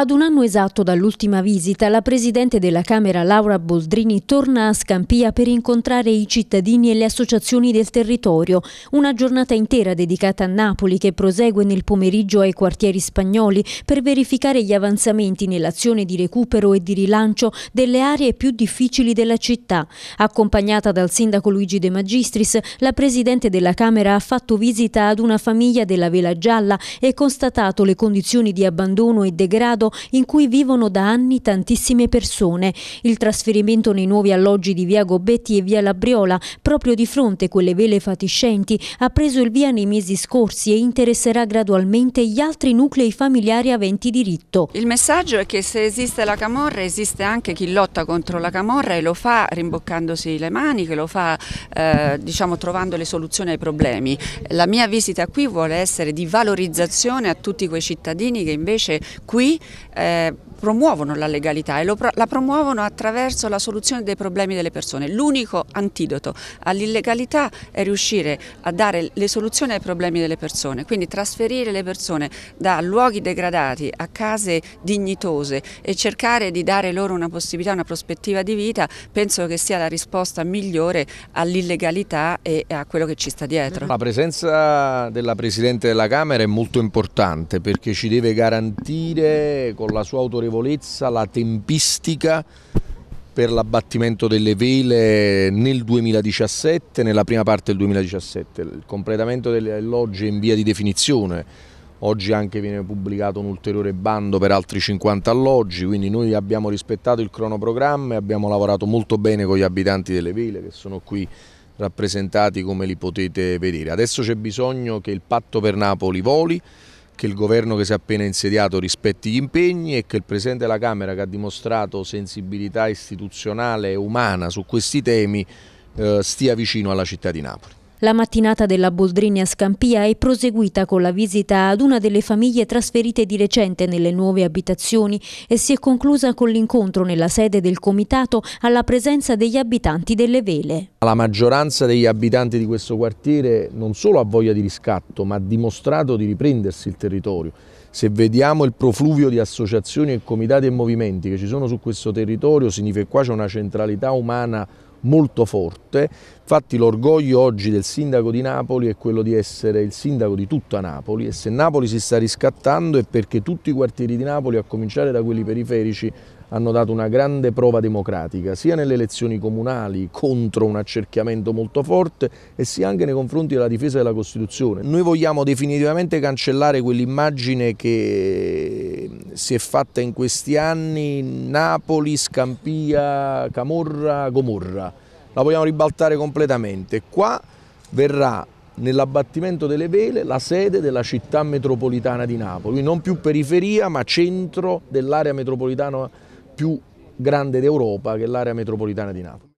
Ad un anno esatto dall'ultima visita, la Presidente della Camera Laura Boldrini torna a Scampia per incontrare i cittadini e le associazioni del territorio. Una giornata intera dedicata a Napoli che prosegue nel pomeriggio ai quartieri spagnoli per verificare gli avanzamenti nell'azione di recupero e di rilancio delle aree più difficili della città. Accompagnata dal Sindaco Luigi De Magistris, la Presidente della Camera ha fatto visita ad una famiglia della Vela Gialla e constatato le condizioni di abbandono e degrado in cui vivono da anni tantissime persone. Il trasferimento nei nuovi alloggi di via Gobetti e via Labriola, proprio di fronte a quelle vele fatiscenti, ha preso il via nei mesi scorsi e interesserà gradualmente gli altri nuclei familiari aventi diritto. Il messaggio è che se esiste la Camorra esiste anche chi lotta contro la Camorra e lo fa rimboccandosi le maniche, lo fa eh, diciamo, trovando le soluzioni ai problemi. La mia visita qui vuole essere di valorizzazione a tutti quei cittadini che invece qui eh, promuovono la legalità e lo, la promuovono attraverso la soluzione dei problemi delle persone. L'unico antidoto all'illegalità è riuscire a dare le soluzioni ai problemi delle persone, quindi trasferire le persone da luoghi degradati a case dignitose e cercare di dare loro una possibilità, una prospettiva di vita, penso che sia la risposta migliore all'illegalità e a quello che ci sta dietro. La presenza della Presidente della Camera è molto importante perché ci deve garantire con la sua autorevolezza la tempistica per l'abbattimento delle vele nel 2017, nella prima parte del 2017, il completamento delle allogge in via di definizione. Oggi anche viene pubblicato un ulteriore bando per altri 50 alloggi, quindi noi abbiamo rispettato il cronoprogramma e abbiamo lavorato molto bene con gli abitanti delle vele che sono qui rappresentati come li potete vedere. Adesso c'è bisogno che il patto per Napoli voli, che il governo che si è appena insediato rispetti gli impegni e che il Presidente della Camera che ha dimostrato sensibilità istituzionale e umana su questi temi eh, stia vicino alla città di Napoli. La mattinata della Boldrini a Scampia è proseguita con la visita ad una delle famiglie trasferite di recente nelle nuove abitazioni e si è conclusa con l'incontro nella sede del comitato alla presenza degli abitanti delle vele. La maggioranza degli abitanti di questo quartiere non solo ha voglia di riscatto ma ha dimostrato di riprendersi il territorio. Se vediamo il profluvio di associazioni e comitati e movimenti che ci sono su questo territorio significa che qua c'è una centralità umana molto forte Infatti l'orgoglio oggi del sindaco di Napoli è quello di essere il sindaco di tutta Napoli e se Napoli si sta riscattando è perché tutti i quartieri di Napoli, a cominciare da quelli periferici, hanno dato una grande prova democratica, sia nelle elezioni comunali contro un accerchiamento molto forte e sia anche nei confronti della difesa della Costituzione. Noi vogliamo definitivamente cancellare quell'immagine che si è fatta in questi anni Napoli, Scampia, Camorra, Gomorra la vogliamo ribaltare completamente. Qua verrà nell'abbattimento delle vele la sede della città metropolitana di Napoli, non più periferia ma centro dell'area metropolitana più grande d'Europa che è l'area metropolitana di Napoli.